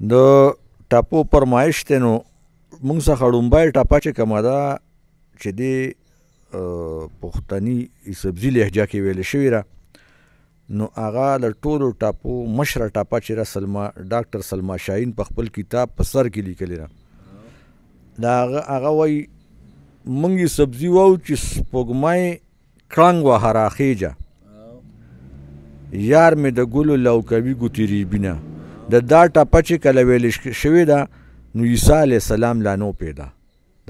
د ټاپو پرمایش ته نو موږ څخه ډومبای ټاپه چې کومه ده چې دی پښتني سبزي لهجه کې ویل شوی را نو هغه د ټولو ټاپو مشره ټاپه چې را سلما ډاکټر سلما شاهین په خپل کتاب په سر کې لیکلی را دا هغه وای منګي سبزي وو چې سپوږمۍ کړنګ وهراخیجه یار مې د ګلو لو کوي ګوتې ریبینه د دا ټپه چې کله ویل شوې ده نو عیسی علیه السلام لا نو پیدا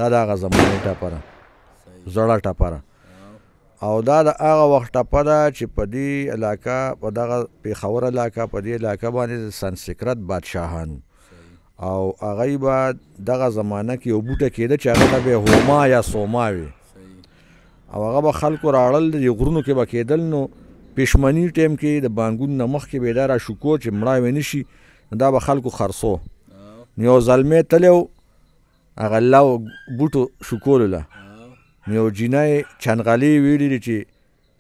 دا د هغه زمانې ټپه ده زړه ټپه ده او دا د هغه وخت ټپه ده چې په دې علاقه په دغه پېښور علاقه په دې علاقه باندې سنسکرت بادشاهانو او هغه به دغه زمانه کې یو بوټه کېده چې هغه به هوما یا سوما وي او هغه به خلکو راړل د غرونو کې به کېدل نو پښمنی ټیم کې د بانګون نمخ کې به دا را شکو چې مړاوي نشي دا به خلکو خرصو یو زلمې تلو هغه لو بوټو شکولله یو جینۍ چنغلې ویلې چې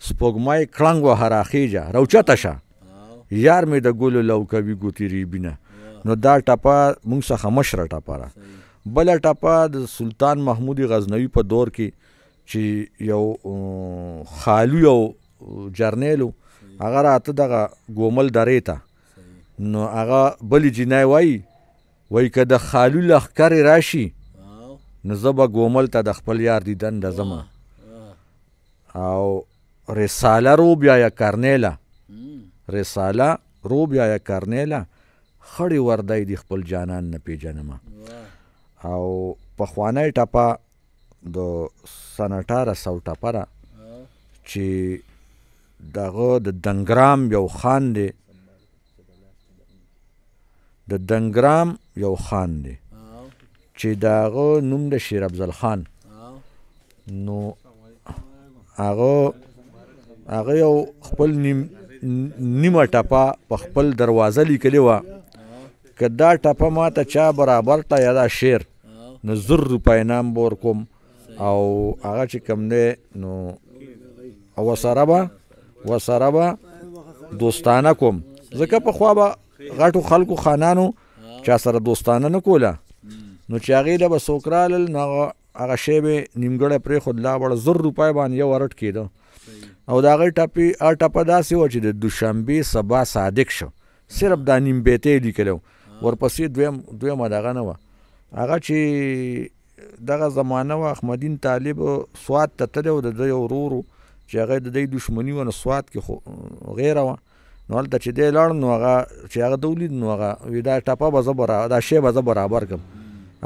سپوږمۍ کړنګ وهه راخیجه راوچته شه یار مې د ګلو لو کوي ګوتې ریبینه نو دا ټپه موږ څخه مشره ټپه را بل ټپه د سلطان محمود غزنوي په دور کې چې یو خالو یو جرنیلو هغه راته دغه ګومل درې ته نو هغه بلې جینۍ وایي وایي که د خالو لښکرې راشي نو زه به ګومل ته د خپل یار دیدن د ځمه او رساله روبیا یا کرنیله رساله روبیا یا کرنیله خړې وردی دی خپل جانان نه پیژنمه او پخوانی ټپه د سنټاره سو ټپره چې دغه د دنګرام یو خان دی د دنګرام یو خان دی چې داغه نوم د شیر افضل خان نو هغه هغه یو خپل نیم نیمه ټپه په خپل دروازه لیکلی و که دا ټپه ما ته چا برابر ته یا دا شیر نو زر روپۍ نام بور کوم او هغه چې کوم دی نو وسره به وسره به دوستانه کوم ځکه پخوا به غټو خلکو خانانو چا سره دوستانه نه کوله نو چې هغه له سوکرال نه هغه شی به نیمګړې پرې خود لا وړ زر روپۍ باندې یو ورټ کېده او دا غي ټپي ا ټپه داسې و چې د دوشنبه سبا صادق شو صرف دا نیم بیتې لیکلو ورپسې دویم دویم دغه نه و هغه چې دغه زمانه و احمدین طالب سواد ته تلو د یو ورورو چې هغه د دوی دشمنی و نو سواد کې غیره و نو هلته چې دی لاړ نو هغه چې هغه د ولید نو هغه وی دا ټاپه به زه برا دا شی به زه برابر کم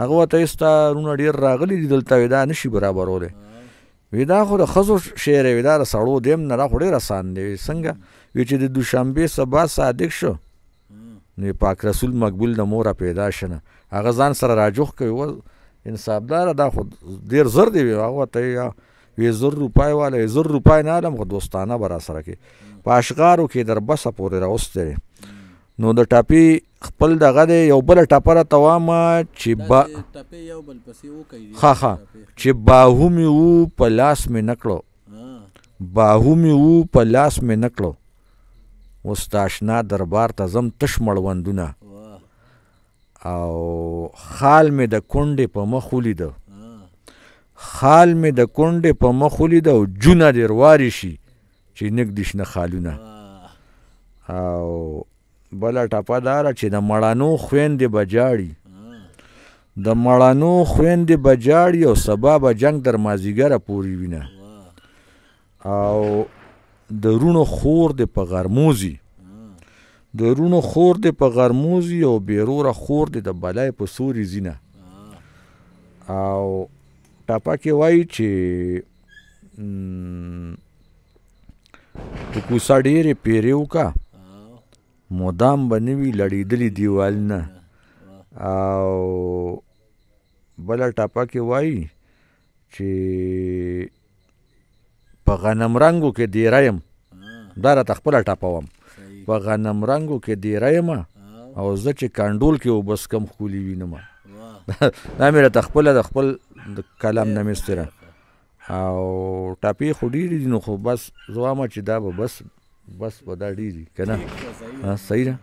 هغه ورته ستا رونه ډیر راغلی دي دلته وی دا نشي برابرولی وی دا خو د ښځو شعر وی دا د سړو دیم نه را خو ډېر اسان دی څنګه وی چې د دوشنبې سبا صادق شو نو پاک رسول مقبول د موره پیدا شنه هغه ځان سره راجوخ کوي و انصافدار دا خو ډیر زر دی هغه ته وی زر روپای والا زر روپای نه علم خو دوستانه برا سره کې په اشغارو کې در بسه پورې راوستل نو د ټاپي خپل دغه دی یو بل ټاپره توامه چې با ټاپي یو بل پسې وکړي ها ها چې باهو می وو په لاس می نکړو باهو می وو په لاس می نکړو وستاشنا دربار ته زم تش مړوندونه او خال می د کونډې په مخ ولید خال می د کونډې په مخ ولید او جونه درواري شي چې نګ دښنه خالونه او بل ټپه دار چې د مړانو خويندې بجاړي د مړانو خويندې بجاړي او سبب جنگ در مازیګره پوری وینه او د رونو خور د په غرموزي د رونو خور د په غرموزي او بیروره خور د بلای په سوري زینه او ټاپه کې وایي چې په کوسه ډېرې پیرې وکړه مدام به نه وي لړېدلي دیوالونه او بله ټاپه کې وایي چې په غنم رنګو کې دیره یم دا راته خپله ټاپه وم په غنم رنګو کې دیره یم او زه چې کانډول کې اوبه څکم ښکلي وینم دا مې راته خپله د خپل د کلام نه مې او ټاپی خو ډیر دي نو خو بس زوامه چې دا به بس بس به دا ډیر دي کنه صحیح ده